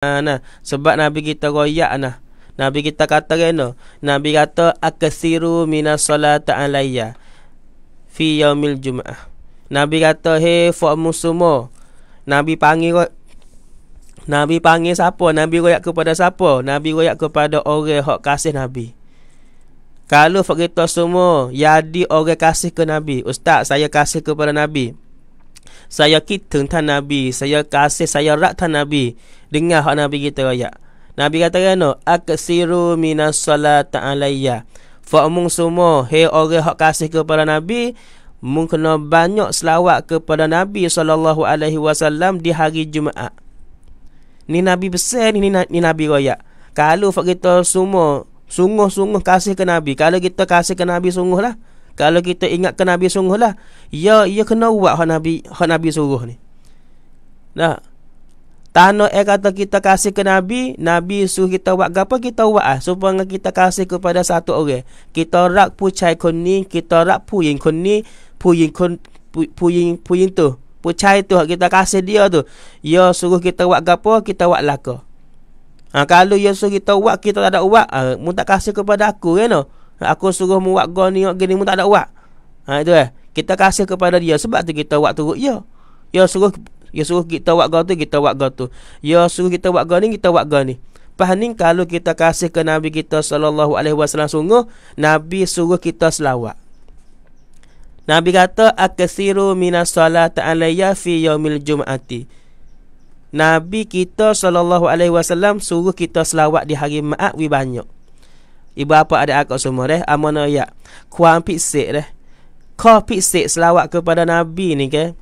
nah sebab nabi kita royak nah nabi kita kata kena nabi kata akasiru minas solata alayya fi yaumil jumaah nabi kata he fuk musumo nabi panggil nabi panggil siapa nabi royak kepada siapa nabi royak kepada orang hak kasih nabi kalau fuk semua yadi orang kasih ke nabi ustaz saya kasih kepada nabi saya kita tentang Nabi, saya kasih, saya rak tentang Nabi. Dengar hak Nabi kita ayat. Nabi kata kan, aksiru minas salat alayya. Fa'amun semua, hei orang hak kasih kepada Nabi, mungkin banyak selawat kepada Nabi sallallahu alaihi wasallam di hari Jumaat. Ni Nabi besar ni, ni, Nabi royak. Kalau kita semua sungguh-sungguh kasih ke Nabi, kalau kita kasih ke Nabi sungguhlah, kalau kita ingat ke Nabi sungguh lah ya ya kena buat hak Nabi hak Nabi suruh ni nah tanah eh kata kita kasih ke Nabi Nabi suruh kita buat apa kita buat ah supaya kita kasih kepada satu orang kita rak pucai kon ni kita rak puyin kon ni puyin kon pu puyin tu pucai tu kita kasih dia tu ya suruh kita buat apa kita buat laka Ha, kalau ia ya suruh kita buat, kita tak ada buat. Ha, ah, mu tak kasih kepada aku, kan? Ya you know? Aku suruh mu buat gol ni, gini mu tak ada buat. Ha itu eh. Kita kasih kepada dia sebab tu kita buat turut ya. Ya suruh ya suruh kita buat gol tu, kita buat gol tu. Ya suruh kita buat gol ni, kita buat gol ni. Faham ni kalau kita kasih ke Nabi kita sallallahu alaihi wasallam sungguh, Nabi suruh kita selawat. Nabi kata akthiru minas salata alayya fi yaumil jumaati. Nabi kita sallallahu alaihi wasallam suruh kita selawat di hari Jumaat wi banyak. Ibu apa ada akak semua deh amana ya. Kuang pisik deh. Ko pisik selawat kepada nabi ni ke.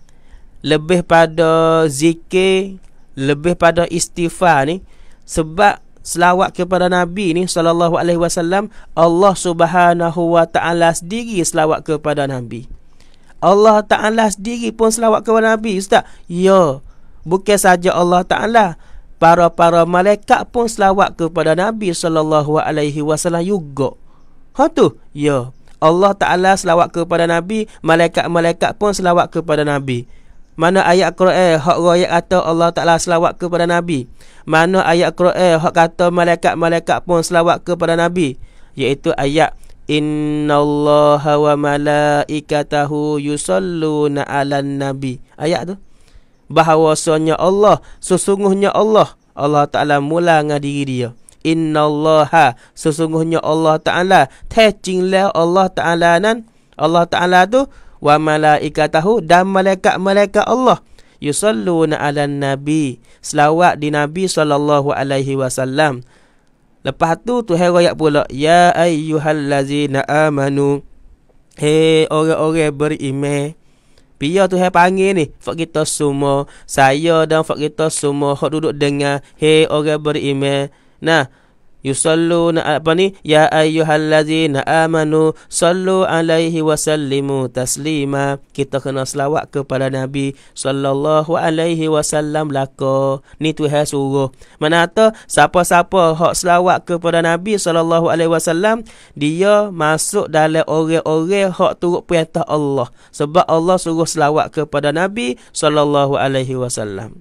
Lebih pada zikir, lebih pada istighfar ni sebab selawat kepada nabi ni sallallahu alaihi wasallam Allah Subhanahu wa taala sendiri selawat kepada nabi. Allah Taala sendiri pun selawat kepada nabi ustaz. Ya. Bukan saja Allah Taala, para-para malaikat pun selawat kepada Nabi sallallahu alaihi wasallam juga. Ha tu? Ya. Allah Taala selawat kepada Nabi, malaikat-malaikat pun selawat kepada Nabi. Mana ayat Quran hak royak kata Allah Taala selawat kepada Nabi? Mana ayat Quran hak kata malaikat-malaikat pun selawat kepada Nabi? Yaitu ayat Inna Allah wa malaikatahu yusalluna ala nabi Ayat tu bahawasanya Allah sesungguhnya Allah Allah Taala mula dengan diri dia Inna Allaha sesungguhnya Allah Taala tecinglah Allah Taala nan Allah Taala tu wa malaikatahu dan malaikat-malaikat Allah yusalluna ala nabi selawat di nabi sallallahu alaihi wasallam lepas tu tu ayat pula ya ayyuhallazina amanu He orang-orang beriman Biar tu hai panggil ni Fak kita semua Saya dan fak kita semua Hak duduk dengar Hei orang beriman Nah yusalluna apa ni ya ayyuhallazina amanu sallu alaihi wasallimu taslima kita kena selawat kepada nabi sallallahu alaihi wasallam lako ni tuhan suruh mana tu siapa-siapa hak selawat kepada nabi sallallahu alaihi wasallam dia masuk dalam orang-orang hak turut perintah Allah sebab Allah suruh selawat kepada nabi sallallahu alaihi wasallam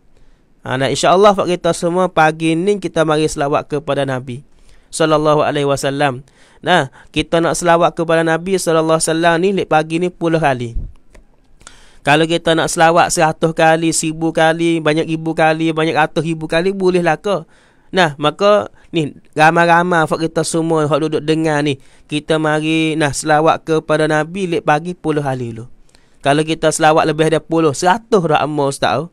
Ana Ha, nah, insyaAllah kita semua pagi ni kita mari selawat kepada Nabi sallallahu alaihi wasallam. Nah, kita nak selawat kepada Nabi sallallahu alaihi wasallam ni lek pagi ni puluh kali. Kalau kita nak selawat seratus kali, seribu kali, banyak ribu kali, banyak ratus ribu kali bolehlah ke? Nah, maka ni ramai-ramai fak kita semua hok duduk dengar ni, kita mari nah selawat kepada Nabi lek pagi puluh kali dulu. Kalau kita selawat lebih dari puluh, seratus dah amma ustaz.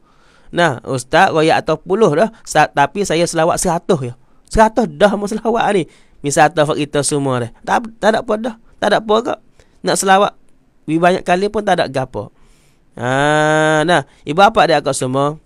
Nah, ustaz royak atau puluh dah, tapi saya selawat seratus ya. Seratus dah mu selawat ni. Misal tu kita semua dah. Tak, tak ada apa dah. Tak ada apa kak. Nak selawat. Wi banyak kali pun tak ada gapo. Ha, nah, ibu apa dia kak semua?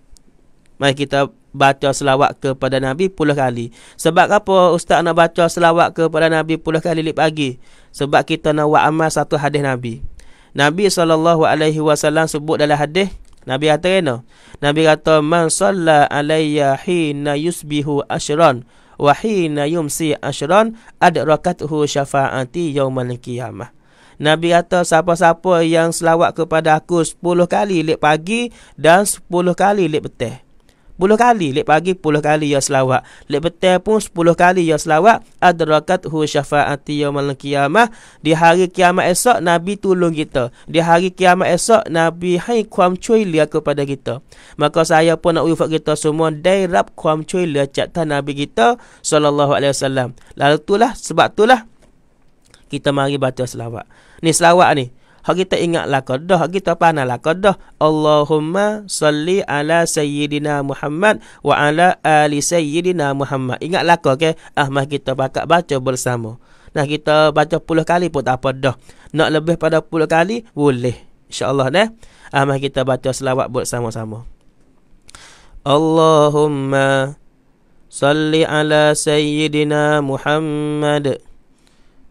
Mari kita baca selawat kepada Nabi puluh kali. Sebab apa ustaz nak baca selawat kepada Nabi puluh kali lip pagi? Sebab kita nak buat amal satu hadis Nabi. Nabi SAW sebut dalam hadis. Nabi kata kena. Nabi kata, Man salla alaiya hina yusbihu ashran wa hina yumsi ashran adrakathu syafaati yaumil qiyamah. Nabi kata siapa-siapa yang selawat kepada aku 10 kali lek pagi dan 10 kali lek petang. 10 kali. Lek pagi 10 kali ya selawat. Lek petang pun 10 kali ya selawat. Adrakat hu syafaati yaumil qiyamah. Di hari kiamat esok Nabi tolong kita. Di hari kiamat esok Nabi hai kuam cuy lia kepada kita. Maka saya pun nak ufak kita semua dai rap kuam cuy lia cak Nabi kita sallallahu alaihi wasallam. Lalu itulah sebab itulah kita mari baca selawat. Ni selawat ni. Hak kita ingat lah kodoh. Hak kita panah lah kodoh. Allahumma salli ala Sayyidina Muhammad wa ala ali Sayyidina Muhammad. Ingat lah kau, okay? Ah, kita bakat baca bersama. Nah, kita baca puluh kali pun tak apa dah. Nak lebih pada puluh kali, boleh. InsyaAllah, nah. Ah, mah kita baca selawat bersama-sama. Allahumma salli ala Sayyidina Muhammad.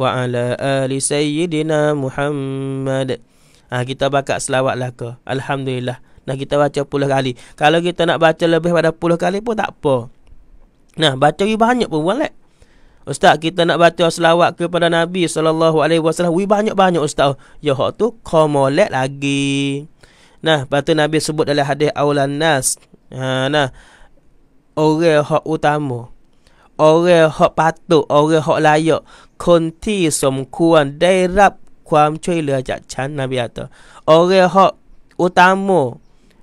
wa ala ali sayyidina Muhammad. Ha, kita baca selawat lah ke. Alhamdulillah. Nah kita baca puluh kali. Kalau kita nak baca lebih pada puluh kali pun tak apa. Nah baca lebih banyak pun boleh. Ustaz kita nak baca selawat kepada Nabi sallallahu alaihi wasallam. Wi banyak-banyak ustaz. Ya hak tu qomolat lagi. Nah, patu Nabi sebut dalam hadis aulan nas. Ha ah, nah. Orang hak utama orang hak patut, orang hak layak, konti semkuan derap kuam cuy leh jat chan nabi ata. Orang hak utama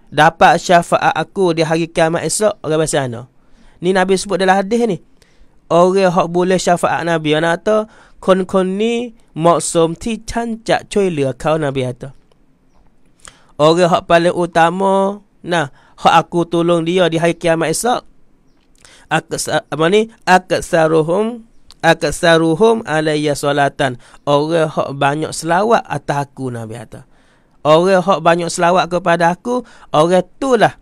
dapat syafaat aku di hari kiamat esok orang bahasa ana. Ni nabi sebut dalam hadis ni. Orang hak boleh syafaat nabi ana ata kon-kon ni maksum ti chan jat cuy leh kau nabi ata. Orang hak paling utama nah hak aku tolong dia di hari kiamat esok aksa, apa ni aksaruhum aksaruhum alayya salatan orang hok banyak selawat atas aku nabi kata orang hok banyak selawat kepada aku orang itulah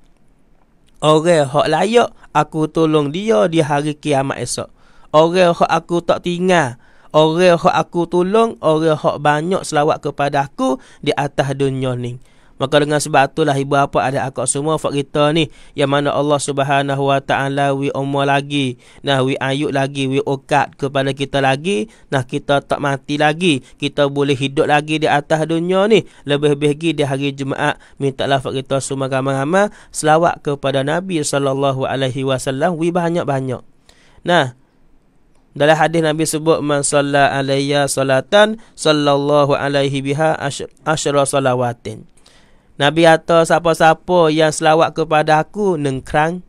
orang hok layak aku tolong dia di hari kiamat esok orang hok aku tak tinggal orang hok aku tolong orang hok banyak selawat kepada aku di atas dunia ni Maka dengan sebab itulah ibu bapa ada akak semua fak kita ni yang mana Allah Subhanahu Wa Taala wi umma lagi, nah wi ayuk lagi, wi okat kepada kita lagi, nah kita tak mati lagi, kita boleh hidup lagi di atas dunia ni. Lebih-lebih lagi di hari Jumaat mintalah fak kita semua ramai-ramai selawat kepada Nabi sallallahu alaihi wasallam wi banyak-banyak. Nah dalam hadis Nabi sebut man salla alayya salatan sallallahu alaihi biha asyra salawatin. Nabi kata siapa-siapa yang selawat kepada aku nengkrang.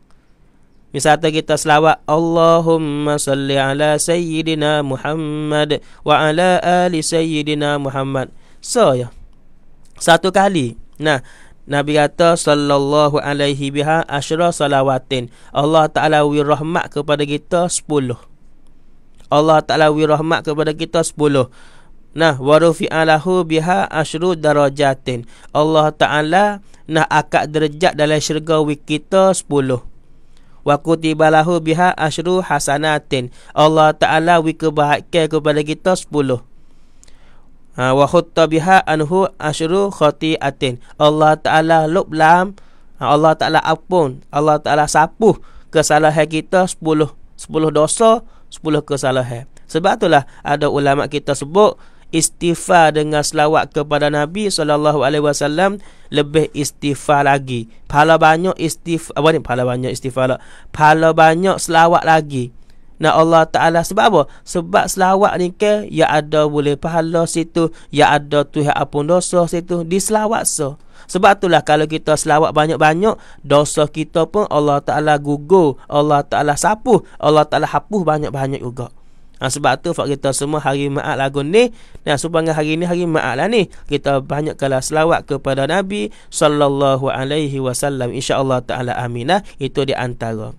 Misalnya kita selawat Allahumma salli ala sayyidina Muhammad wa ala ali sayyidina Muhammad. So ya. Satu kali. Nah, Nabi kata sallallahu alaihi biha asyra salawatin. Allah Taala wi rahmat kepada kita 10. Allah Taala wi rahmat kepada kita nah warufi'alahu biha ashru darajatin Allah Taala nah akad derajat dalam syurga kita 10 wa kutibalahu biha ashru hasanatin Allah Taala wi kebahagiaan kepada kita 10 ha, wa khutta biha anhu ashru khati'atin Allah Taala lub lam ha, Allah Taala apun Allah Taala sapuh kesalahan kita 10 10 dosa 10 kesalahan sebab itulah ada ulama kita sebut istighfar dengan selawat kepada Nabi sallallahu alaihi wasallam lebih istighfar lagi. Pahala banyak istighfar apa ni? Pahala banyak istighfar. Lah. Pahala banyak selawat lagi. Nah Allah Taala sebab apa? Sebab selawat ni ke ya ada boleh pahala situ, ya ada Tuhan ampun dosa situ di selawat so. Sebab itulah kalau kita selawat banyak-banyak, dosa kita pun Allah Taala gugur, Allah Taala sapu, Allah Taala hapus banyak-banyak juga ha, Sebab tu Fak kita semua hari ma'at lagu ni Nah, ha, supaya hari ni hari ma'at lah ni Kita banyak kalah selawat kepada Nabi Sallallahu alaihi wasallam InsyaAllah ta'ala aminah Itu di antara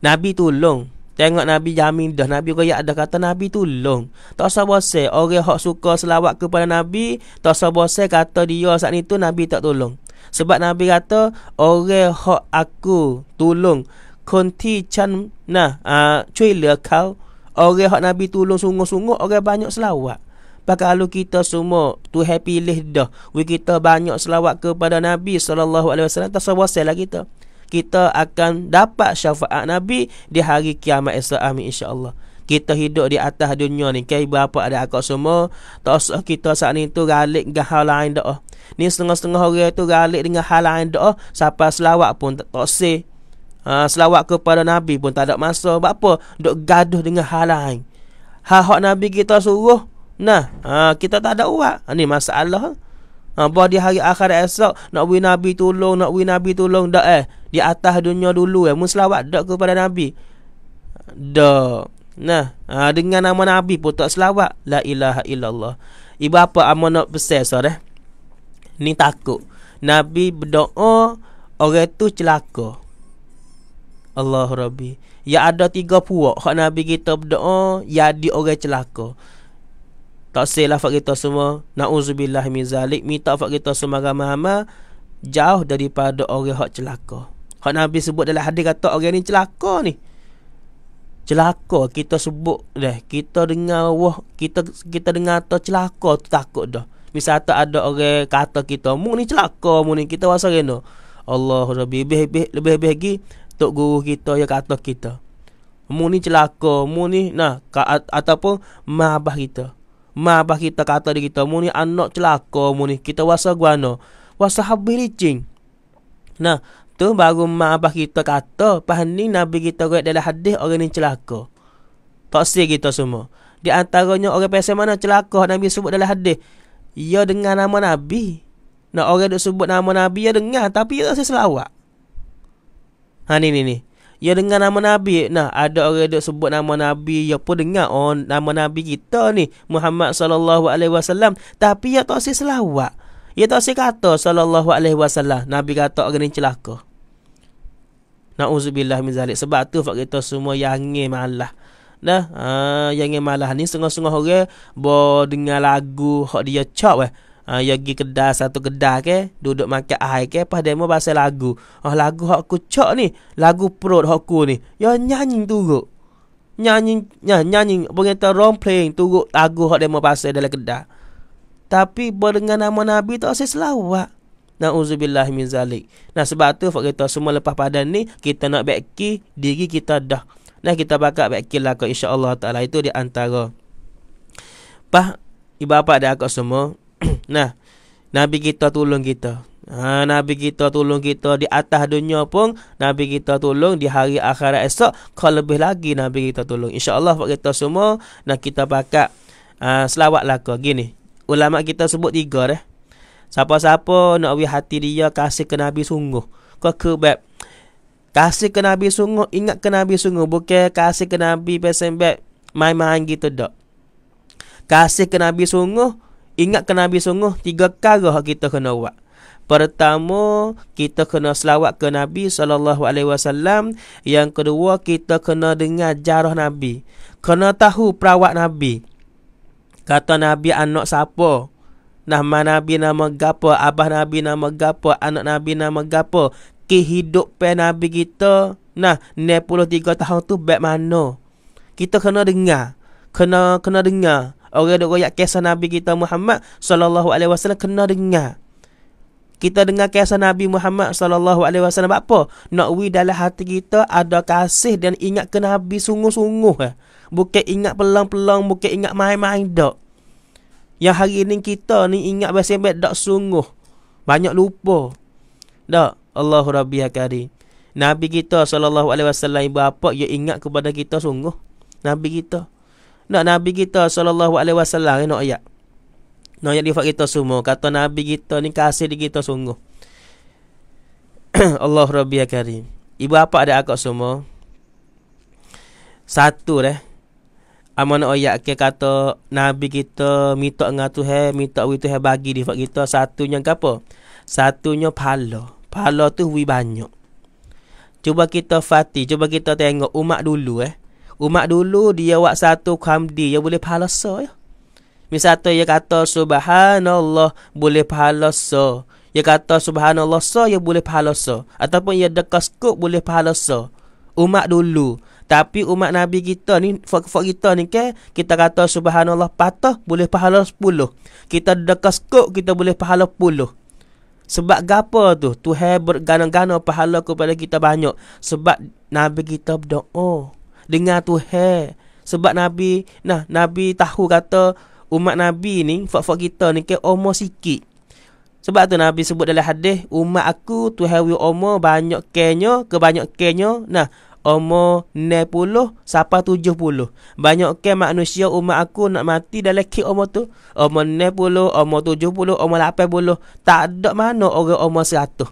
Nabi tolong Tengok Nabi jamin dah Nabi kaya ada kata Nabi tolong Tak sabar saya Orang yang suka selawat kepada Nabi Tak sabar saya kata dia saat itu Nabi tak tolong Sebab Nabi kata Orang yang aku tolong Kunti chan nah ha, uh, cuy le kau Orang hak Nabi tolong sungguh-sungguh orang banyak selawat. Kalau kita semua tu happy leh dah. We kita banyak selawat kepada Nabi sallallahu alaihi wasallam tasawwasalah kita. Kita akan dapat syafaat Nabi di hari kiamat esok amin insya-Allah. Kita hidup di atas dunia ni Kayak berapa ada akak semua tak usah kita saat ni tu galik dengan hal lain dah. Ni setengah-setengah orang tu galik dengan hal lain dah. Siapa selawat pun tak tak Ha, selawat kepada Nabi pun tak ada masa. Sebab apa? Duk gaduh dengan hal lain. Hak-hak Nabi kita suruh. Nah, ha, kita tak ada uat. Ini ha, masalah. Ha, bah di hari akhir esok nak wi Nabi tolong, nak wi Nabi tolong dak eh. Di atas dunia dulu eh muslawat dak kepada Nabi. Dak. Nah, ha, dengan nama Nabi pun tak selawat. La ilaha illallah. Ibu apa amo nak besar sor eh? Ni takut. Nabi berdoa orang tu celaka. Allah Rabbi Ya ada tiga puak Kalau Nabi kita berdoa Ya di orang celaka Tak silah fak kita semua Na'udzubillah min zalik Minta fak kita semua ramai Jauh daripada orang hak celaka Kalau Nabi sebut dalam hadis kata Orang ni celaka ni Celaka kita sebut deh Kita dengar wah Kita kita dengar tu celaka tu takut dah Misal tak ada orang kata kita Mu ni celaka mu ni Kita rasa kena Allah Rabbi Lebih-lebih lagi tok guru kita ya kata kita. Mu ni celaka, mu ni nah ka, at, ataupun mak kita. Mak kita kata dia kita, mu ni anak celaka, mu ni kita wasa guano. Wasa habis Nah, tu baru mak kita kata, pas ni nabi kita kata dalam hadis orang ni celaka. Toksik kita semua. Di antaranya orang pesan mana celaka Nabi sebut dalam hadis. Ya dengan nama Nabi. Nak orang duk sebut nama Nabi ya dengar tapi ya rasa selawat. Ha ni ni ni. Ya dengar nama Nabi. Nah, ada orang duk sebut nama Nabi. Ya pun dengar oh, nama Nabi kita ni. Muhammad sallallahu alaihi wasallam. Tapi ya tak si selawat. Ya tak si kata sallallahu alaihi wasallam. Nabi kata orang ni celaka. Nauzubillah min zalik. Sebab tu fak kita semua yang ni malah. Nah, ah yang ni malah ni. Sengah-sengah orang. Bo dengar lagu. Hak dia cap eh uh, ya gi kedai satu kedai ke duduk makan air ke pas demo bahasa lagu oh lagu hak ku cok ni lagu perut hak ku ni ya nyanyi turuk nyanyi ya, nyanyi pengen wrong playing turuk lagu hak demo bahasa dalam kedai tapi berdengar nama nabi tak saya selawat Nauzubillah min zalik. Nah sebab tu fak kita semua lepas padan ni kita nak baiki diri kita dah. Nah kita bakal baiki lah kau insya taala itu di antara. Pah ibapa dah kau semua Nah, Nabi kita tolong kita. Ha, Nabi kita tolong kita di atas dunia pun Nabi kita tolong di hari akhirat esok Kalau lebih lagi Nabi kita tolong Insya Allah buat kita semua Nak kita pakat uh, selawat laka Gini Ulama kita sebut tiga eh. Siapa-siapa nak beri hati dia Kasih ke Nabi sungguh Kau kebab Kasih ke Nabi sungguh Ingat ke Nabi sungguh Bukan kasih ke Nabi Pesan bab Main-main gitu dok Kasih ke Nabi sungguh Ingat ke Nabi sungguh tiga perkara hak kita kena buat. Pertama, kita kena selawat ke Nabi sallallahu alaihi wasallam. Yang kedua, kita kena dengar jarah Nabi. Kena tahu perawat Nabi. Kata Nabi anak siapa? Nama Nabi nama gapo? Abah Nabi nama gapo? Anak Nabi nama gapo? Kehidupan Nabi kita nah 93 tahun tu bagaimana? Kita kena dengar. Kena kena dengar. Orang duk royak kisah Nabi kita Muhammad sallallahu alaihi wasallam kena dengar. Kita dengar kisah Nabi Muhammad sallallahu alaihi wasallam apa? Nak wi dalam hati kita ada kasih dan ingat ke Nabi sungguh-sungguh eh. Bukan ingat pelang-pelang, bukan ingat main-main dok. Yang hari ini kita ni ingat basembet dok sungguh. Banyak lupa. Dok Allahu Rabbi Akari. Nabi kita sallallahu alaihi wasallam ibu apa? Ya ingat kepada kita sungguh. Nabi kita. Nak Nabi kita sallallahu alaihi wasallam ni nak ayat. Nak ayat difak kita semua. Kata Nabi kita ni kasih di kita sungguh. Allah Rabbi ya Karim. Ibu apa ada akak semua? Satu deh. Amana ayat ke kata Nabi kita minta dengan he, minta witu he bagi difak kita satunya ke apa? Satunya pahala. Pahala tu wi banyak. Cuba kita fati, cuba kita tengok umat dulu eh. Umat dulu dia buat satu khamdi dia boleh pahala so ya. Misal tu dia kata subhanallah boleh pahala so. Dia kata subhanallah so dia boleh pahala so. Ataupun dia dekat skop boleh pahala so. Umat dulu. Tapi umat Nabi kita ni, fak fak kita ni ke? kita kata subhanallah patah boleh pahala sepuluh. Kita dekat skop kita boleh pahala puluh. Sebab gapa tu? tu Tuhan bergana-gana pahala kepada kita banyak. Sebab Nabi kita berdoa. Oh dengar he, sebab Nabi nah Nabi tahu kata umat Nabi ni fak-fak kita ni ke umur sikit sebab tu Nabi sebut dalam hadis umat aku tu he we umur banyak kenyo ke banyak kenyo nah umur 90 sampai 70 banyak ke manusia umat aku nak mati dalam ke umur tu umur 90 umur 70 umur 80 tak ada mana orang umur 100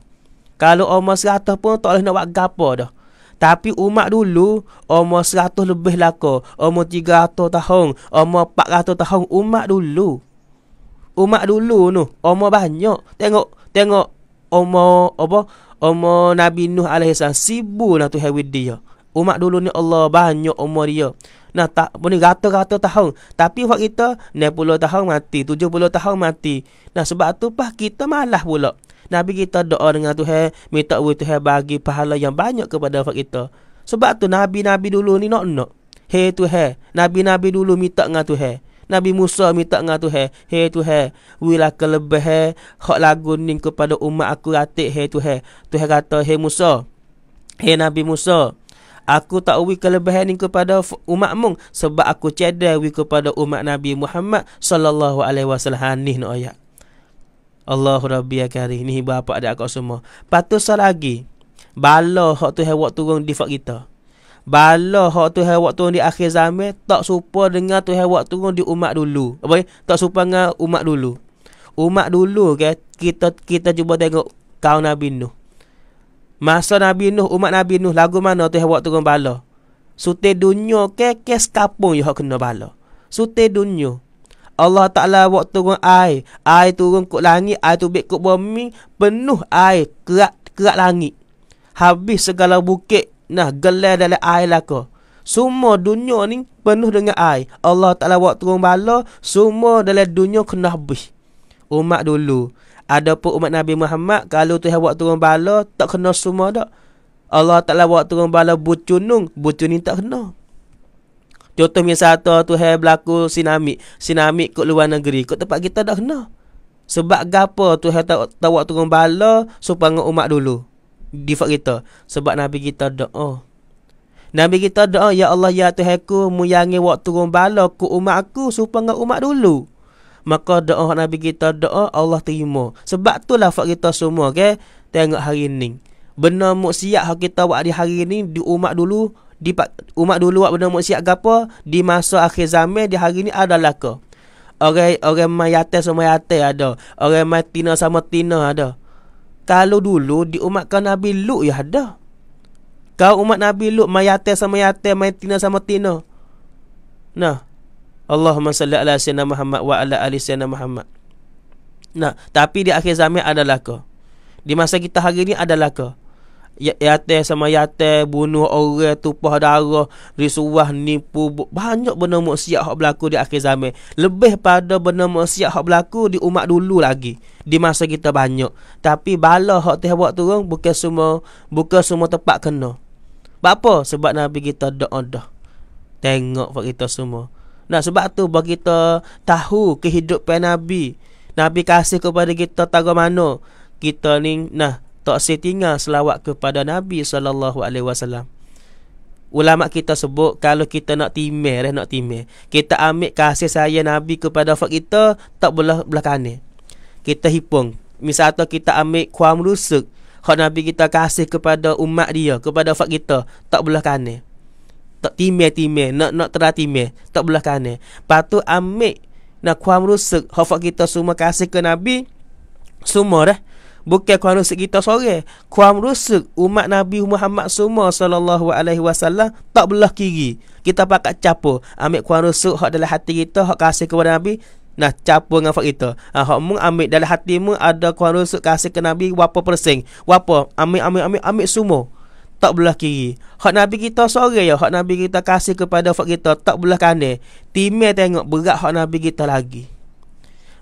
kalau umur 100 pun tak boleh nak buat gapo dah tapi umat dulu umur 100 lebih lah ko. Umur 300 tahun, umur 400 tahun umat dulu. Umat dulu tu umur banyak. Tengok tengok umur apa? Umur Nabi Nuh alaihi salam sibu lah tu hewid dia. Umat dulu ni Allah banyak umur dia. Nah tak pun rata-rata tahun. Tapi waktu kita 90 tahun mati, 70 tahun mati. Nah sebab tu pas kita malah pula. Nabi kita doa dengan Tuhan, minta Allah Tuhan bagi pahala yang banyak kepada orang kita. Sebab tu Nabi-Nabi dulu ni nak-nak. Hey Tuhan, Nabi-Nabi dulu minta dengan Tuhan. Nabi Musa minta dengan Tuhan. Hey Tuhan, wilah kelebih hak lagu ni kepada umat aku ratik. Hey Tuhan, Tuhan kata, hey Musa, hey Nabi Musa, Aku tak wui kelebihan ni kepada umat mung sebab aku cedai wui kepada umat Nabi Muhammad sallallahu alaihi wasallam ni ayat. Allahu Rabbi ya Karim. Ni bapa ada aku semua. Patut sal lagi. Bala hak tu hewak turun di fak kita. Bala hak tu hewak turun di akhir zaman tak serupa dengan tu hewak turun di umat dulu. Apa ya? Tak serupa dengan umat dulu. Umat dulu ke okay? kita kita cuba tengok kaum Nabi Nuh. Masa Nabi Nuh, umat Nabi Nuh lagu mana tu hewak turun bala? Sute dunyo, ke kes kapung yang kena bala. Sute dunyo. Allah Ta'ala waktu turun air. Air turun ke langit, air turun ke bumi. Penuh air kerak, kerak langit. Habis segala bukit. Nah, gelar dalam air lah ke. Semua dunia ni penuh dengan air. Allah Ta'ala waktu turun bala. Semua dalam dunia kena habis. Umat dulu. Ada pun umat Nabi Muhammad. Kalau tu yang waktu turun bala, tak kena semua tak. Allah Ta'ala waktu turun bala bucunung. Bucun ni tak kena. Contoh misal satu tu hai berlaku tsunami, tsunami kat luar negeri, kat tempat kita dah kena. Sebab gapo tu hai tak tawak turun bala supaya ngau umat dulu. Di fak kita. Sebab nabi kita doa. Nabi kita doa, ya Allah ya Tuhan ku muyangi waktu turun bala ku umat aku supaya ngau umat dulu. Maka doa nabi kita doa Allah terima. Sebab tu lah fak kita semua okey tengok hari ini. Benar muksiat hak kita buat di hari ini di umat dulu di umat dulu buat benda maksiat ke apa di masa akhir zaman di hari ni adalah ke orang orang mai sama atas ada orang mai sama tina ada kalau dulu di umat kau nabi lu ya ada kau umat nabi lu mai sama atas mai sama tina nah Allahumma salli ala sayyidina Muhammad wa ala ali sayyidina Muhammad nah tapi di akhir zaman adalah ke di masa kita hari ni adalah ke Ya, yate sama yate bunuh orang tupah darah risuah nipu banyak benda maksiat hak berlaku di akhir zaman lebih pada benda maksiat hak berlaku di umat dulu lagi di masa kita banyak tapi bala hak teh buat turun bukan semua bukan semua tempat kena apa sebab nabi kita doa dah tengok bagi kita semua nah sebab tu bagi kita tahu kehidupan nabi nabi kasih kepada kita tagar mana kita ni nah tak setinggal selawat kepada Nabi saw. Ulama kita sebut kalau kita nak timir nak timir. Kita ambil kasih sayang Nabi kepada wafat kita tak boleh belah kanan. Kita hipung. Misalnya kita ambil kuam rusuk kalau Nabi kita kasih kepada umat dia, kepada wafat kita tak belah kanan. Tak timir timir nak nak terah timir tak belah kanan. Patu ambil nak kuam rusuk Kalau kita semua kasih ke Nabi semua dah bukan kurang rusuk kita sore kurang rusuk umat Nabi Muhammad semua sallallahu alaihi wasallam tak belah kiri kita pakat capo ambil kurang rusuk hak dalam hati kita hak kasih kepada Nabi Nah, capa dengan fak kita. Ha, hak mung ambil dalam hatimu ada kuang rusuk kasih ke Nabi berapa persing, Berapa? Ambil, ambil, ambil, ambil semua. Tak belah kiri. Hak Nabi kita sore ya. Hak Nabi kita kasih kepada fak kita. Tak belah kanan. Timil tengok berat hak Nabi kita lagi.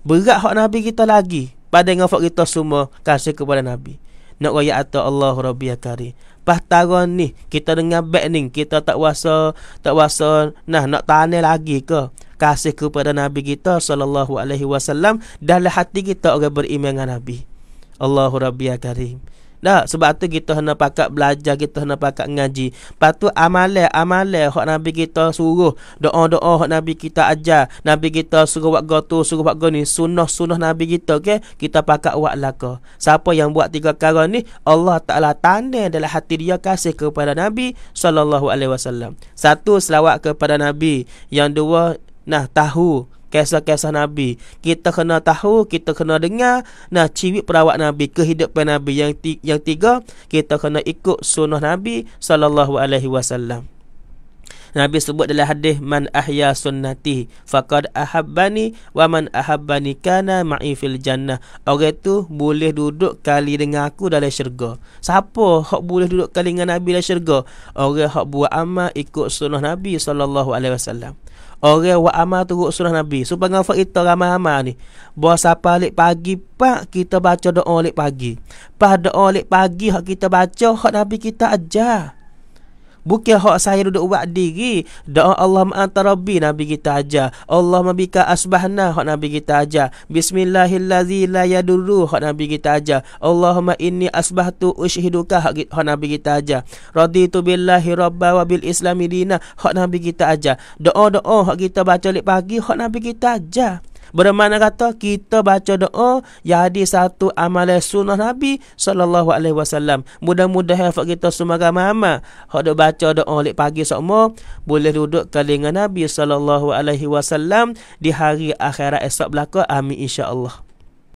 Berat hak Nabi kita lagi pada ngafak kita semua kasih kepada Nabi. Nak raya atau Allah Rabbi Akari. Pas tarun ni, kita dengar baik ni, kita tak wasa, tak wasa, nah nak tanya lagi ke? Kasih kepada Nabi kita Sallallahu Alaihi Wasallam dalam hati kita orang beriman dengan Nabi. Allahu Rabbi Akari. Dah sebab tu kita hendak pakat belajar, kita hendak pakat ngaji. Patu amalan, amalan hak Nabi kita suruh, doa-doa hak Nabi kita ajar. Nabi kita suruh buat gitu, suruh buat gini, sunah-sunah Nabi kita, Okay Kita pakat buat laka. Siapa yang buat tiga kali ni, Allah Taala tanda adalah hati dia kasih kepada Nabi saw. Satu selawat kepada Nabi, yang dua nah tahu kisah-kisah Nabi. Kita kena tahu, kita kena dengar nah ciwi perawat Nabi, kehidupan Nabi yang tiga, yang tiga, kita kena ikut sunnah Nabi sallallahu alaihi wasallam. Nabi sebut dalam hadis man ahya sunnati faqad ahabbani wa man ahabbani kana ma'i fil jannah. Orang tu boleh duduk kali dengan aku dalam syurga. Siapa hak boleh duduk kali dengan Nabi dalam syurga? Orang hak buat amal ikut sunnah Nabi sallallahu alaihi wasallam. Orang buat amal turut sunnah Nabi. supaya pengen faham kita ramai-ramai ni. Buat siapa lek pagi, pak kita baca doa lek pagi. Pada doa lek pagi, hak kita baca, hak Nabi kita ajar. Bukan hak saya duduk buat diri. Doa Allah ma'anta Rabbi Nabi kita ajar. Allah mabika asbahna hak Nabi kita ajar. Bismillahillazi la yaduru hak Nabi kita ajar. Allahumma inni tu ushiduka hak hak Nabi kita ajar. Raditu billahi rabba wa bil islami dina hak Nabi kita ajar. Doa-doa hak kita baca lepas pagi hak Nabi kita ajar. Bermakna kata kita baca doa jadi satu amalan sunnah Nabi sallallahu alaihi wasallam. Mudah-mudahan hafaz kita semoga mama hak dok baca doa lek pagi sokmo boleh duduk kelingan Nabi sallallahu alaihi wasallam di hari akhirat esok belaka. Amin insya-Allah.